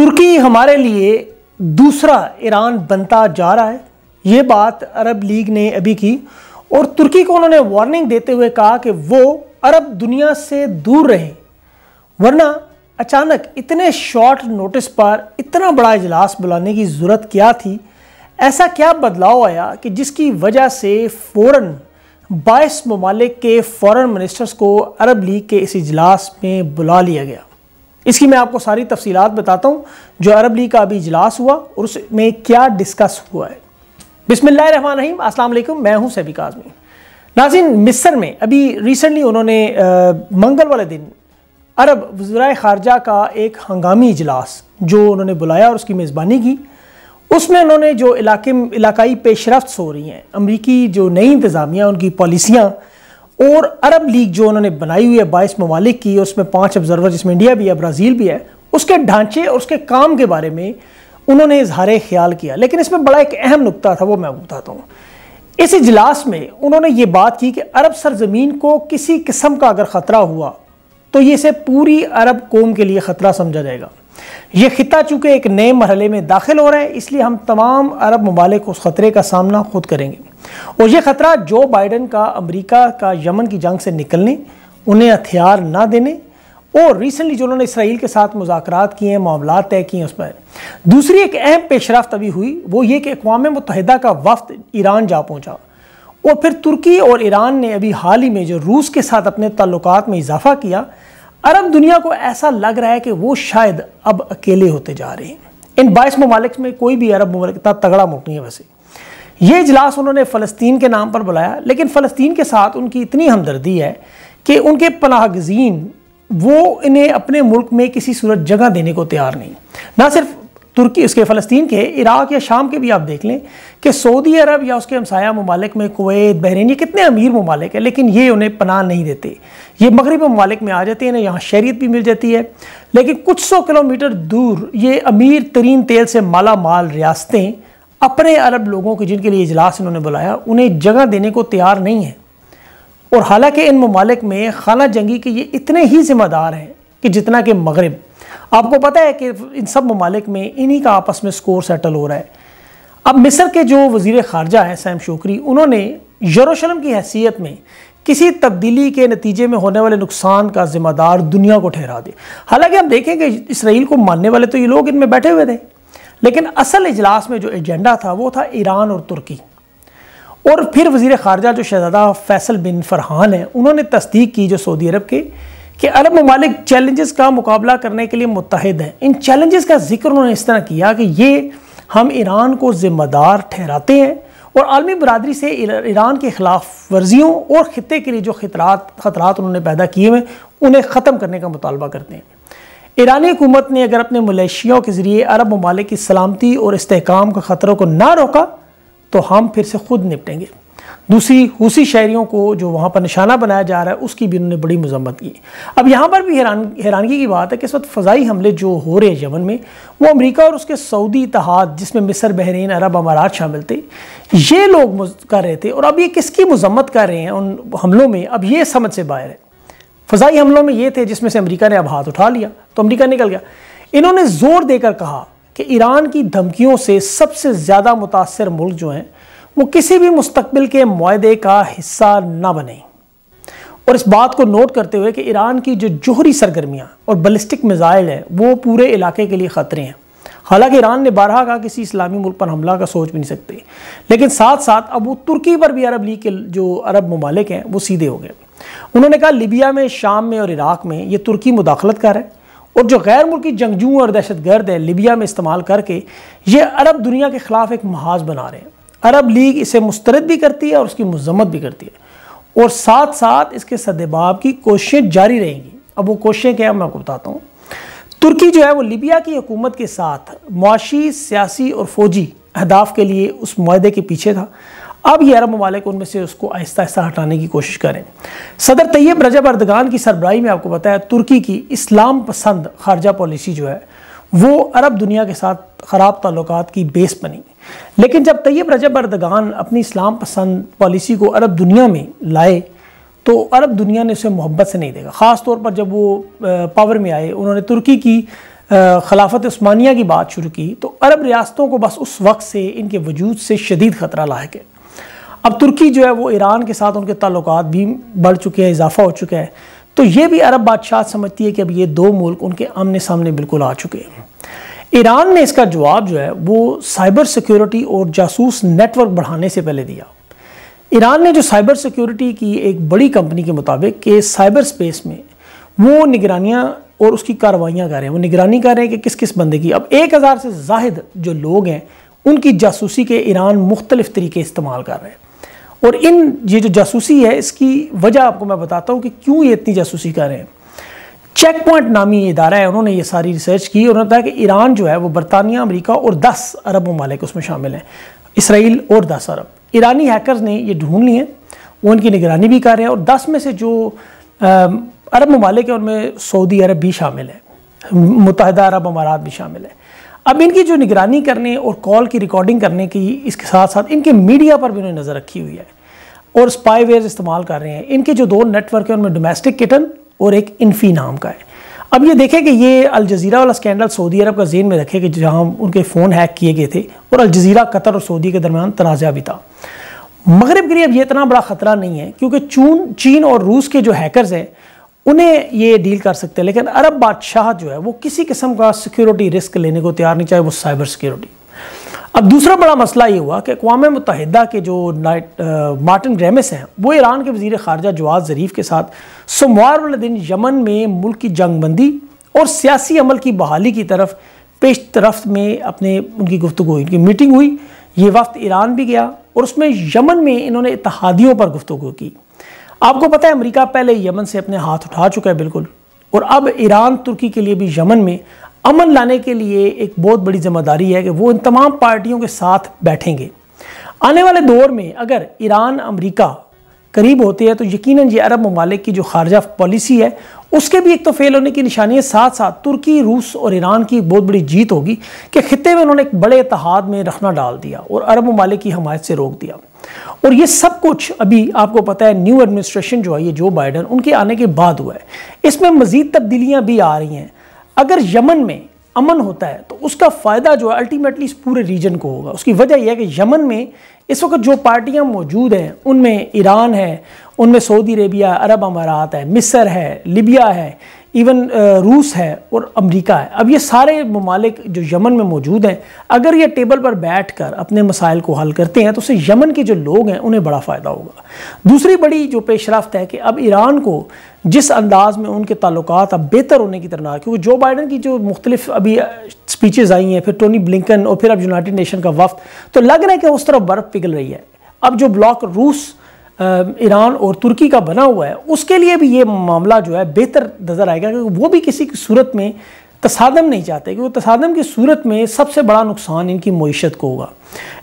तुर्की हमारे लिए दूसरा ईरान बनता जा रहा है ये बात अरब लीग ने अभी की और तुर्की को उन्होंने वार्निंग देते हुए कहा कि वो अरब दुनिया से दूर रहें वरना अचानक इतने शॉर्ट नोटिस पर इतना बड़ा इजलास बुलाने की ज़रूरत क्या थी ऐसा क्या बदलाव आया कि जिसकी वजह से फ़ौरन बाईस ममालिक के फ़ॉरेन मिनिस्टर्स को अरब लीग के इस इजलास में बुला लिया गया इसकी मैं आपको सारी तफसीलात बताता हूँ जो अरब लीग का अभी इजलास हुआ और उसमें क्या डिस्कस हुआ है बिसमिल्ल रहीम अस्सलाम मैं हूँ सैबिक आज़मी नाजिन मिस्र में अभी रिसेंटली उन्होंने मंगल वाले दिन अरब वज्राय खारजा का एक हंगामी इजलास जो उन्होंने बुलाया और उसकी मेज़बानी की उसमें उन्होंने जो इलाके इलाकई पेशरफ्त हो रही हैं अमरीकी जो नई इंतज़ामियाँ उनकी पॉलिसियाँ और अरब लीग जो उन्होंने बनाई हुई है बाईस ममालिक की उसमें पाँच ऑब्जर्वर जिसमें इंडिया भी है ब्राज़ील भी है उसके ढांचे और उसके काम के बारे में उन्होंने इजहार ख्याल किया लेकिन इसमें बड़ा एक अहम नुकता था वो मैं बताता हूँ इस इजलास में उन्होंने ये बात की कि अरब सरजमीन को किसी किस्म का अगर ख़तरा हुआ तो ये इसे पूरी अरब कौम के लिए ख़तरा समझा जाएगा ये खिता चूँकि एक नए मरहले में दाखिल हो रहा है इसलिए हम तमाम अरब ममालिक उस ख़तरे का सामना खुद करेंगे और ये ख़तरा जो बाइडन का अमेरिका का यमन की जंग से निकलने उन्हें हथियार ना देने और रिसेंटली जो उन्होंने इसराइल के साथ मुजाकर किए हैं मामला तय किए हैं उस पर दूसरी एक अहम पेशरफ अभी हुई वो ये कि अकवा मुतहदा का वफ्त ईरान जा पहुँचा और फिर तुर्की और ईरान ने अभी हाल ही में जो रूस के साथ अपने ताल्लुक में इजाफा किया अरब दुनिया को ऐसा लग रहा है कि वो शायद अब अकेले होते जा रहे हैं इन बाईस ममालिक में कोई भी अरब ममालिक इतना तगड़ा मुल्क नहीं है वैसे ये इजलास उन्होंने फ़लस्तीन के नाम पर बुलाया लेकिन फ़लस्तीन के साथ उनकी इतनी हमदर्दी है कि उनके पनाह गजीन वो इन्हें अपने मुल्क में किसी सूरत जगह देने को तैयार नहीं ना सिर्फ तुर्की उसके फ़लस्तीन के इराक़ या शाम के भी आप देख लें कि सऊदी अरब या उसके हमसाया ममालिक में कुवैत बहरीन ये कितने अमीर ममालिक हैं लेकिन ये उन्हें पनाह नहीं देते ये मगरब ममालिक में आ जाते हैं यहाँ शहरीत भी मिल जाती है लेकिन कुछ सौ किलोमीटर दूर ये अमीर तरीन तेल से माला माल रियासतें अपने अरब लोगों के जिनके लिए इजलास इन्होंने बुलाया उन्हें जगह देने को तैयार नहीं है और हालांकि इन ममालिक में खाना जंगी के ये इतने ही ज़िम्मेदार हैं कि जितना कि मगरब आपको पता है कि इन सब ममालिक में इन्हीं का आपस में स्कोर सेटल हो रहा है अब मिस्र के जो वजीर खारजा हैं सैम शोकरी उन्होंने यरूशलम की हैसियत में किसी तब्दीली के नतीजे में होने वाले नुकसान का जिम्मेदार दुनिया को ठहरा दे हालांकि हम देखें कि इसराइल को मानने वाले तो ये लोग इनमें बैठे हुए थे लेकिन असल इजलास में जो एजेंडा था वो था ईरान और तुर्की और फिर वजीर खारजा जो शहजादा फैसल बिन फरहान हैं उन्होंने तस्दीक की जो सऊदी अरब के कि अरब ममालिक चैलेंजेस का मुकाबला करने के लिए मुतहद हैं इन चैलेंजेस का जिक्र उन्होंने इस तरह किया कि ये हम ईरान को ज़िम्मेदार ठहराते हैं और आलमी बरदरी से ईरान के ख़िलाफ़ वर्जियों और ख़त्े के लिए जो खतरात खतरात उन्होंने पैदा किए हुए उन्हें ख़त्म करने का मुतालबा करते हैं ईरानी हुकूमत ने अगर अपने मलेशियों के ज़रिए अरब ममालिक की सलामती और इसकाम के ख़तरों को ना रोका तो हम फिर से ख़ुद निपटेंगे दूसरी हूसी शहरीों को जो वहाँ पर निशाना बनाया जा रहा है उसकी भी उन्होंने बड़ी मजम्मत की अब यहाँ पर भी हैरान हैरानगी की बात है कि इस वक्त फ़जाई हमले जो हो रहे हैं यमन में वो अमेरिका और उसके सऊदी इतिहाद जिसमें मिस्र बहरीन अरब अमारात शामिल थे ये लोग कर रहे थे और अब ये किसकी मजम्मत कर रहे हैं उन हमलों में अब ये समझ से बाहर है फजाई हमलों में ये थे जिसमें से अमेरिका ने अब हाथ उठा लिया तो अमेरिका निकल गया इन्होंने जोर देकर कहा कि ईरान की धमकियों से सबसे ज़्यादा मुतासर मुल्क जो हैं वो किसी भी मुस्तबिल के माहे का हिस्सा ना बने और इस बात को नोट करते हुए कि ईरान की जो जोहरी सरगर्मियाँ और बलिस्टिक मिज़ाइल है वो पूरे इलाके के लिए ख़तरे हैं हालांकि ईरान ने बारह कहा किसी इस्लामी मुल्क पर हमला का सोच भी नहीं सकते लेकिन साथ साथ अब वो तुर्की पर भी अरब लीग के जो अरब ममालिक हैं वो सीधे हो गए उन्होंने कहा लीबिया में शाम में और इराक़ में ये तुर्की मुदाखलत कर रहे हैं और जो गैर मुल्की जंगजू और दहशत गर्द है लीबिया में इस्तेमाल करके ये अरब दुनिया के ख़िलाफ़ एक महाज बना रहे हैं अरब लीग इसे मुस्तरद भी करती है और उसकी मजम्मत भी करती है और साथ साथ इसके सदबाब की कोशिशें जारी रहेंगी अब वो कोशिशें क्या मैं आपको बताता हूँ तुर्की जो है वो लीबिया की हुकूमत के साथ मुआशी सियासी और फौजी अहदाफ के लिए उस माहे के पीछे था अब ये अरब ममालिक उनमें से उसको आहिस्ता आहिस्ता हटाने की कोशिश करें सदर तैयब रजब अर्दगान की सरबराही में आपको बताया तुर्की की इस्लाम पसंद खारजा पॉलिसी जो है वो अरब दुनिया के साथ ख़राब ताल्लुक की बेस बनी लेकिन जब तैयब रजब अर्दगान अपनी इस्लाम पसंद पॉलिसी को अरब दुनिया में लाए तो अरब दुनिया ने उसे मोहब्बत से नहीं देखा ख़ास तौर पर जब वो पावर में आए उन्होंने तुर्की की खिलाफत उस्मानिया की बात शुरू की तो अरब रियासतों को बस उस वक्त से इनके वजूद से शदीद ख़तरा लाक है अब तुर्की जो है वो ईरान के साथ उनके ताल्लुक भी बढ़ चुके हैं इजाफा हो चुका है तो ये भी अरब बादशाह समझती है कि अब ये दो मुल्क उनके आमने सामने बिल्कुल आ चुके हैं ईरान ने इसका जवाब जो है वो साइबर सिक्योरिटी और जासूस नेटवर्क बढ़ाने से पहले दिया ईरान ने जो साइबर सिक्योरिटी की एक बड़ी कंपनी के मुताबिक कि साइबर स्पेस में वो निगरानियाँ और उसकी कार्रवाइयाँ कर रहे हैं वो निगरानी कर रहे हैं कि किस किस बंदे की अब एक हज़ार से जाहिद जो लोग हैं उनकी जासूसी के ईरान मुख्तलिफ तरीके इस्तेमाल कर रहे हैं और इन ये जो जासूसी है इसकी वजह आपको मैं बताता हूँ कि क्यों ये इतनी जासूसी कर रहे हैं चेक पॉइंट नामी इदारा है उन्होंने ये सारी रिसर्च की उन्होंने कहा कि ईरान जो है वो बरतानिया अमरीका और दस अरब ममालिक उसमें शामिल हैं इसराइल और दस अरब ईरानी हैकर ने ये ढूंढ लिए वो उनकी निगरानी भी कर रहे हैं और दस में से जो अरब ममालिक हैं उनमें सऊदी अरब भी शामिल है मुतहदा अरब अमारात भी शामिल है अब इनकी जो निगरानी करने और कॉल की रिकॉर्डिंग करने की इसके साथ साथ इनके मीडिया पर भी उन्होंने नज़र रखी हुई है और स्पाईवेयर इस्तेमाल कर रहे हैं इनके जो दो नेटवर्क हैं उनमें डोमेस्टिक किटन और एक इन्फी नाम का है अब ये देखें कि ये अलज़ीरा वाला स्कैंडल सऊदी अरब का जेन में रखे कि जहाँ उनके फ़ोन हैक किए गए थे और अलज़ीरा कतर और सऊदी के दरमियान तनाज़ा भी था मगरब के लिए अब ये इतना बड़ा ख़तरा नहीं है क्योंकि चून चीन और रूस के जो हैकर्स हैं उन्हें ये डील कर सकते हैं लेकिन अरब बादशाह जो है वो किसी किस्म का सिक्योरिटी रिस्क लेने को तैयार नहीं चाहे वो साइबर सिक्योरिटी अब दूसरा बड़ा मसला ये हुआ कि अकवा मुतहदा के जो नाइट मार्टिन रेमिस हैं वो ईरान के वजीर खारजा जवाद ज़रीफ के साथ सोमवार वाले दिन यमन में मुल्क की जंगबंदी और सियासी अमल की बहाली की तरफ पेश तरफ में अपने उनकी गुफ्तु हुई उनकी मीटिंग हुई ये वक्त ईरान भी गया और उसमें यमन में इन्होंने इतिहादियों पर गुफ्तु की आपको पता है अमेरिका पहले यमन से अपने हाथ उठा चुका है बिल्कुल और अब ईरान तुर्की के लिए भी यमन में अमन लाने के लिए एक बहुत बड़ी जिम्मेदारी है कि वो इन तमाम पार्टियों के साथ बैठेंगे आने वाले दौर में अगर ईरान अमेरिका करीब होते हैं तो यकीनन ये अरब ममालिक की जो खारजा पॉलिसी है उसके भी एक तो फेल होने की निशानी है साथ साथ तुर्की रूस और ईरान की बहुत बड़ी जीत होगी कि खत्े में उन्होंने एक बड़े इतिहाद में रखना डाल दिया और अरब ममालिक की हमायत से रोक दिया और ये सब कुछ अभी आपको पता है न्यू एडमिनिस्ट्रेशन जो है ये जो बाइडन उनके आने के बाद हुआ है इसमें मज़ीद तब्दीलियाँ भी आ रही हैं अगर यमन में अमन होता है तो उसका फ़ायदा जो है अल्टीमेटली इस पूरे रीजन को होगा उसकी वजह यह है कि यमन में इस वक्त जो पार्टियां मौजूद हैं उनमें ईरान है उनमें सऊदी अरेबिया अरब अमारात है मिस्र है लिबिया है इवन रूस uh, है और अमेरिका है अब ये सारे ममालिक जो यमन में मौजूद हैं अगर ये टेबल पर बैठ कर अपने मसाइल को हल करते हैं तो उसे यमन के जो लोग हैं उन्हें बड़ा फ़ायदा होगा दूसरी बड़ी जो पेशरफ है कि अब ईरान को जिस अंदाज में उनके ताल्लुक अब बेहतर होने की तरह ना क्योंकि जो बाइडन की जो मुख्तलिफ अभी स्पीचेज़ आई हैं फिर टोनी ब्लिकन और फिर अब यूनाइट नेशन का वफ्त तो लग रहा है कि उस तरफ बर्फ़ पिघल रही है अब जो ब्लॉक रूस ईरान और तुर्की का बना हुआ है उसके लिए भी ये मामला जो है बेहतर नज़र आएगा क्योंकि वो भी किसी की सूरत में तसादम नहीं चाहते क्योंकि तसादम की सूरत में सबसे बड़ा नुकसान इनकी मीशत को होगा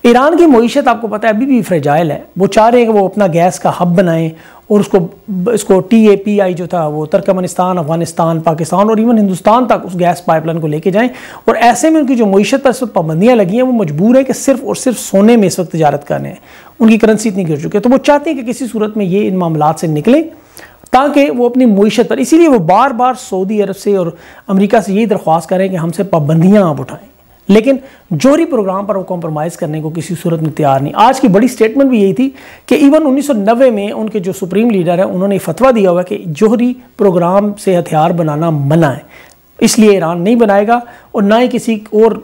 ईरान की मीशत आपको पता है अभी भी फ्रेजाइल है वो चाह रहे हैं कि वो अपना गैस का हब बनाएं और उसको इसको टी ए पी आई जो था वो तर्कमानिस्तान अफगानिस्तान पाकिस्तान और इवन हिंदुस्तान तक उस गैस पाइपलाइन को लेके जाएं और ऐसे में उनकी जो मीशत पर इस वक्त पाबंदियाँ लगी हैं वो मजबूर है कि सिर्फ और सिर्फ सोने में इस वक्त तजारत करने हैं उनकी करेंसी इतनी गिर चुकी है तो वो चाहते हैं कि किसी सूरत में ये इन मामला से निकलें ताकि वो अपनी मीशत पर इसीलिए वो बार बार सऊदी अरब से और अमेरिका से यही दरख्वास्त करें कि हमसे पाबंदियाँ आप उठाएँ लेकिन जोहरी प्रोग्राम पर वो कॉम्प्रोमाइज़ करने को किसी सूरत में तैयार नहीं आज की बड़ी स्टेटमेंट भी यही थी कि इवन 1990 में उनके जो सुप्रीम लीडर हैं उन्होंने फतवा दिया हुआ कि जोहरी प्रोग्राम से हथियार बनाना मना है इसलिए ईरान नहीं बनाएगा और ना ही किसी और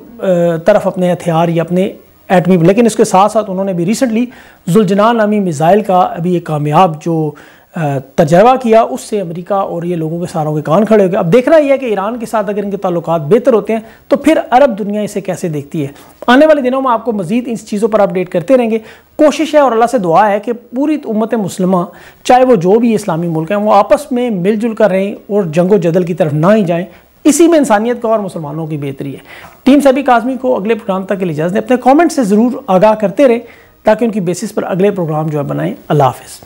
तरफ अपने हथियार या अपने एटमी लेकिन इसके साथ साथ उन्होंने भी रिसेंटली जुलजना नामी मिज़ाइल का अभी एक कामयाब जो तजर्बा किया उससे अमेरिका और ये लोगों के सारों के कान खड़े हो गए अब देखना यह है कि ईरान के साथ अगर इनके ताल्लुक बेहतर होते हैं तो फिर अरब दुनिया इसे कैसे देखती है आने वाले दिनों में आपको मजीद इन चीज़ों पर अपडेट करते रहेंगे कोशिश है और अल्लाह से दुआ है कि पूरी उम्मत मुसलम चाहे वो जो भी इस्लामी मुल्क हैं वो आपस में मिलजुल कर रहें और जंगो जदल की तरफ ना ही जाएँ इसी में इंसानियत का और मुसलमानों की बेहतरी है टीम सभी काजमी को अगले प्रोग्राम तक के लिए इजाज़त अपने कॉमेंट से ज़रूर आगाह करते रहें ताकि उनकी बेसिस पर अगले प्रोग्राम जो है बनाएँ अल्लाह हाफ़